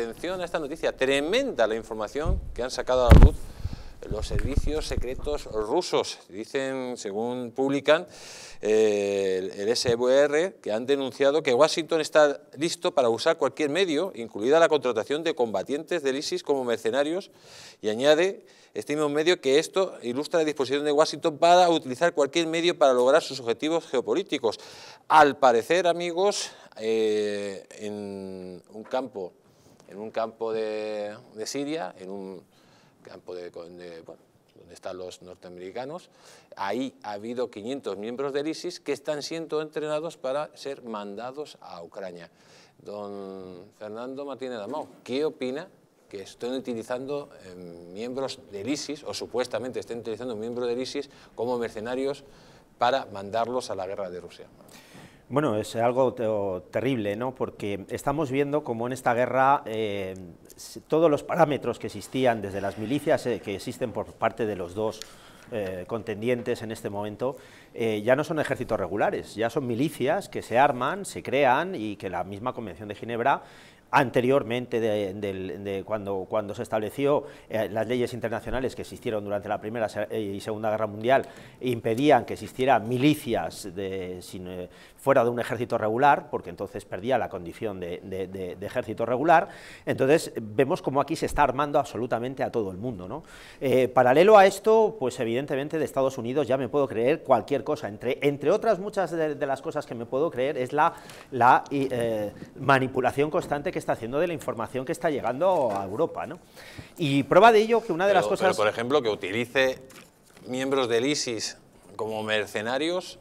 atención a esta noticia, tremenda la información que han sacado a la luz los servicios secretos rusos. Dicen, según publican, eh, el, SVR, que han denunciado que Washington está listo para usar cualquier medio, incluida la contratación de combatientes del ISIS como mercenarios, y añade este mismo medio que esto ilustra la disposición de Washington para utilizar cualquier medio para lograr sus objetivos geopolíticos. Al parecer, amigos, eh, en un campo en un campo de, Siria, en un campo donde están los norteamericanos. Ahí ha habido 500 miembros del ISIS que están siendo entrenados para ser mandados a Ucrania. Don Fernando Martínez Damao, ¿qué opina que estén utilizando eh, miembros del ISIS, o supuestamente estén utilizando miembros del ISIS como mercenarios para mandarlos a la guerra de Rusia? Bueno, es algo terrible, ¿no? porque estamos viendo como en esta guerra eh, todos los parámetros que existían desde las milicias eh, que existen por parte de los dos eh, contendientes en este momento ya no son ejércitos regulares, ya son milicias que se arman, se crean y que la misma Convención de Ginebra anteriormente de, cuando, cuando, se estableció eh, las leyes internacionales que existieron durante la Primera y Segunda Guerra Mundial impedían que existieran milicias eh, fuera de un ejército regular, porque entonces perdía la condición de, ejército regular, entonces vemos como aquí se está armando absolutamente a todo el mundo. ¿no? Eh, paralelo a esto, pues evidentemente de Estados Unidos ya me puedo creer cualquier cosa, entre, entre otras muchas de, las cosas que me puedo creer es la, la manipulación constante que está haciendo de la información que está llegando a Europa. ¿no? Y prueba de ello que una de las cosas... Pero, por ejemplo, que utilice miembros del ISIS como mercenarios,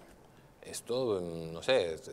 esto, no sé, es,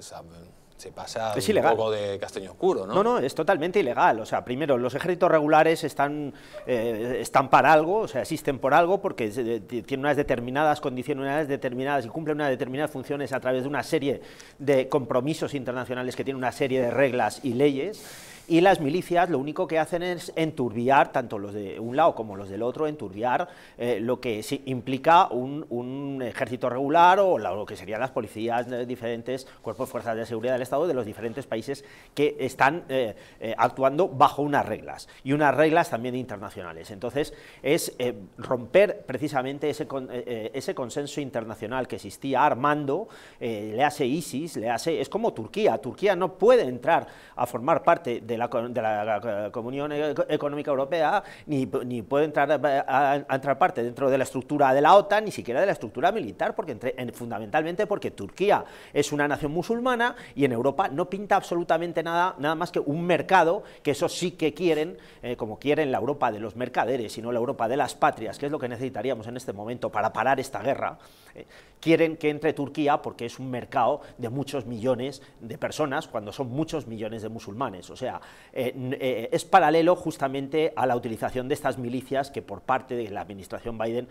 se pasa es un ilegal. poco de castaño oscuro, ¿no? No, no, es totalmente ilegal. O sea, primero, los ejércitos regulares están, eh, están para algo, o sea, existen por algo, porque eh, tienen unas determinadas condiciones, unas determinadas y cumplen unas determinadas funciones a través de una serie de compromisos internacionales que tienen una serie de reglas y leyes y las milicias lo único que hacen es enturbiar, tanto los de un lado como los del otro, enturbiar eh, lo que implica un, ejército regular o lo que serían las policías diferentes, cuerpos de fuerzas de seguridad Estado de los diferentes países que están eh, eh, actuando bajo unas reglas y unas reglas también internacionales. Entonces, es eh, romper precisamente ese, consenso internacional que existía armando, le hace ISIS, le hace... Es como Turquía, Turquía no puede entrar a formar parte de la, de la Comunión Económica Europea, ni, puede entrar a, entrar parte dentro de la estructura de la OTAN, ni siquiera de la estructura militar, porque fundamentalmente porque Turquía es una nación musulmana y en Europa no pinta absolutamente nada, nada más que un mercado, que eso sí que quieren, eh, como quieren la Europa de los mercaderes y no la Europa de las patrias, que es lo que necesitaríamos en este momento para parar esta guerra, eh, quieren que entre Turquía porque es un mercado de muchos millones de personas, cuando son muchos millones de musulmanes. O sea, eh, es paralelo justamente a la utilización de estas milicias que por parte de la administración Biden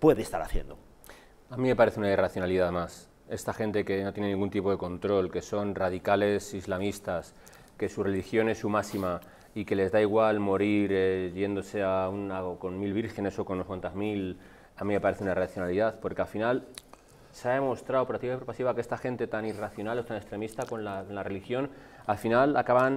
puede estar haciendo. A mí me parece una irracionalidad más esta gente que no tiene ningún tipo de control, que son radicales islamistas, que su religión es su máxima y que les da igual morir eh, yéndose a con mil vírgenes o con unos cuantas mil, a mí me parece una racionalidad, porque al final se ha demostrado por activa y por pasiva que esta gente tan irracional o tan extremista con la, religión, al final acaban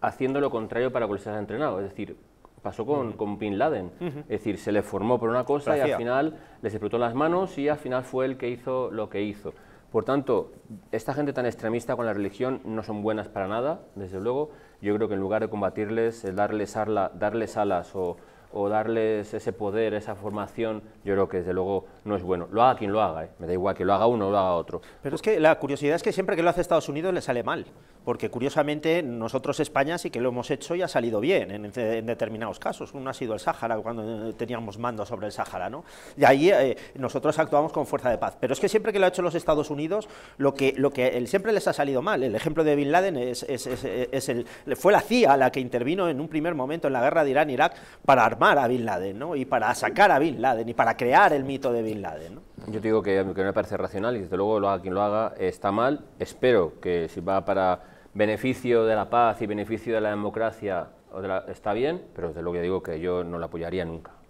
haciendo lo contrario para lo que les ha entrenado. Es decir, Pasó con, Bin Laden. Es decir, se le formó por una cosa y al final les explotó las manos y al final fue el que hizo lo que hizo. Por tanto, esta gente tan extremista con la religión no son buenas para nada, desde luego. Yo creo que en lugar de combatirles, eh, darles, darles alas o o darles ese poder, esa formación, yo creo que desde luego no es bueno. Lo haga quien lo haga, ¿eh? me da igual que lo haga uno o lo haga otro. Pero es que la curiosidad es que siempre que lo hace Estados Unidos le sale mal, porque curiosamente nosotros España sí que lo hemos hecho y ha salido bien en, determinados casos. Uno ha sido el Sáhara, cuando teníamos mando sobre el Sáhara, ¿no? Y ahí eh, nosotros actuamos con fuerza de paz. Pero es que siempre que lo ha hecho los Estados Unidos, lo que, lo que él, siempre les ha salido mal, el ejemplo de Bin Laden es, es, el, fue la CIA la que intervino en un primer momento en la guerra de Irán-Irak para armar a Bin Laden, ¿no? Y para sacar a Bin Laden y para crear el mito de Bin Laden, ¿no? Yo digo que, no me parece racional y desde luego quien lo haga, está mal. Espero que si va para beneficio de la paz y beneficio de la democracia, está bien, pero desde luego que digo que yo no la apoyaría nunca.